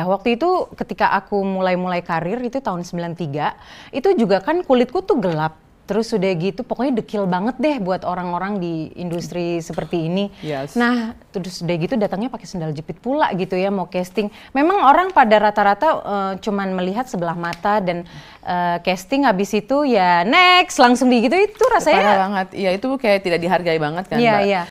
ya. Waktu itu ketika aku mulai-mulai karir itu tahun 93, itu juga kan kulitku tuh gelap. Terus sudah gitu pokoknya dekil banget deh buat orang-orang di industri seperti ini. Yes. Nah, terus sudah gitu datangnya pakai sendal jepit pula gitu ya mau casting. Memang orang pada rata-rata uh, cuman melihat sebelah mata dan uh, casting habis itu ya next langsung di gitu itu rasanya Parah banget. Iya, itu kayak tidak dihargai banget kan, yeah, Mbak. Yeah.